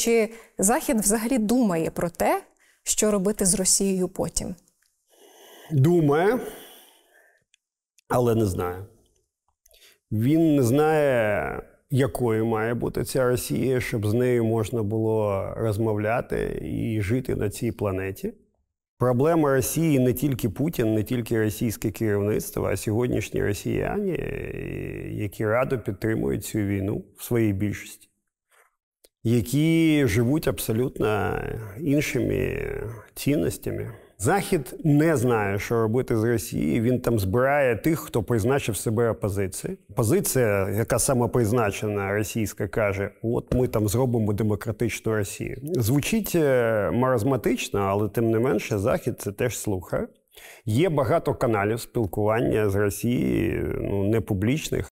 Чи Захід взагалі думає про те, що робити з Росією потім? Думає, але не знає. Він не знає, якою має бути ця Росія, щоб з нею можна було розмовляти і жити на цій планеті. Проблема Росії не тільки Путін, не тільки російське керівництво, а сьогоднішні росіяни, е, які радо підтримують цю війну в своїй більшості які живуть абсолютно іншими цінностями. Захід не знає, що робити з Росією. Він там збирає тих, хто призначив себе опозиції. Позиція, яка самопризначена російська, каже: От ми там зробимо демократичну Росію. Звучить е, маразматично, але тим не менше, захід це теж слухає. Є багато каналів спілкування з Росією, ну не публічних.